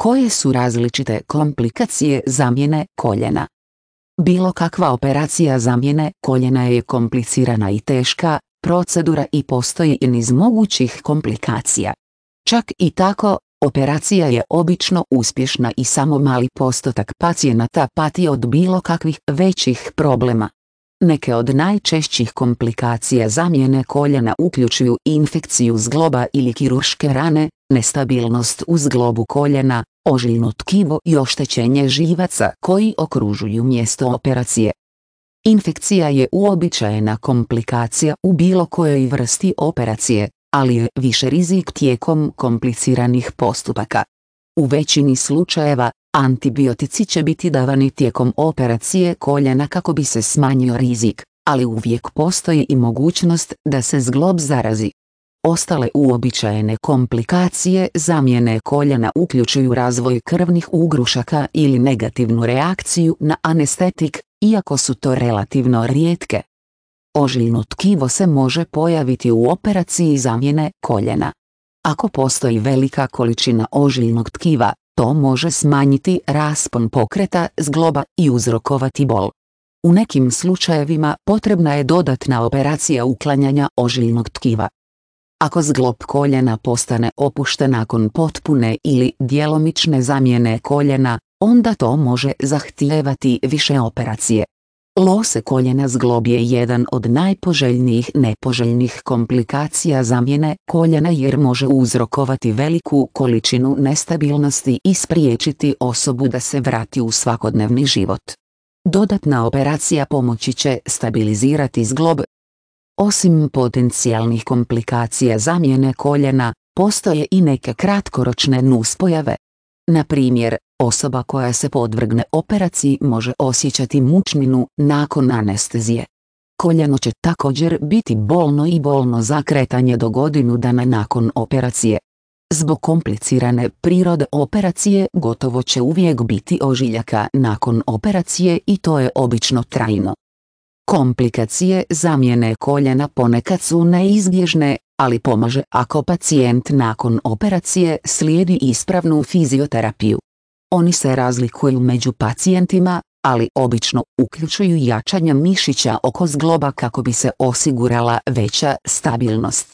koje su različite komplikacije zamjene koljena. Bilo kakva operacija zamjene koljena je komplicirana i teška procedura i postoji niz mogućih komplikacija. Čak i tako, operacija je obično uspješna i samo mali postotak pacijenata pati od bilo kakvih većih problema. Neke od najčešćih komplikacija zamjene koljena uključuju infekciju zgloba ili kiruške rane, nestabilnost u zglobu koljena, ožiljno tkivo i oštećenje živaca koji okružuju mjesto operacije. Infekcija je uobičajena komplikacija u bilo kojoj vrsti operacije, ali je više rizik tijekom kompliciranih postupaka. U većini slučajeva, antibiotici će biti davani tijekom operacije koljena kako bi se smanjio rizik, ali uvijek postoji i mogućnost da se zglob zarazi. Ostale uobičajene komplikacije zamjene koljena uključuju razvoj krvnih ugrušaka ili negativnu reakciju na anestetik, iako su to relativno rijetke. Ožiljno tkivo se može pojaviti u operaciji zamjene koljena. Ako postoji velika količina ožiljnog tkiva, to može smanjiti raspon pokreta zgloba i uzrokovati bol. U nekim slučajevima potrebna je dodatna operacija uklanjanja ožiljnog tkiva. Ako zglob koljena postane opušten nakon potpune ili djelomične zamjene koljena, onda to može zahtijevati više operacije. Lose koljena zglob je jedan od najpoželjnijih nepoželjnih komplikacija zamjene koljena jer može uzrokovati veliku količinu nestabilnosti i spriječiti osobu da se vrati u svakodnevni život. Dodatna operacija pomoći će stabilizirati zglob, osim potencijalnih komplikacija zamjene koljena, postoje i neke kratkoročne nuspojave. Na primjer, osoba koja se podvrgne operaciji može osjećati mučninu nakon anestezije. Koljeno će također biti bolno i bolno zakretanje do godinu dana nakon operacije. Zbog komplicirane prirode operacije gotovo će uvijek biti ožiljaka nakon operacije i to je obično trajno. Komplikacije zamjene koljena ponekad su neizbježne, ali pomaže ako pacijent nakon operacije slijedi ispravnu fizioterapiju. Oni se razlikuju među pacijentima, ali obično uključuju jačanje mišića oko zgloba kako bi se osigurala veća stabilnost.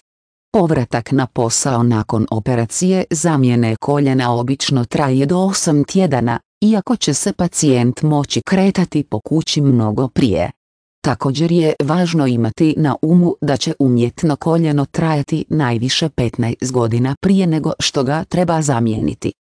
Povratak na posao nakon operacije zamjene koljena obično traje do 8 tjedana, iako će se pacijent moći kretati po kući mnogo prije. Također je važno imati na umu da će umjetno koljeno trajati najviše 15 godina prije nego što ga treba zamijeniti.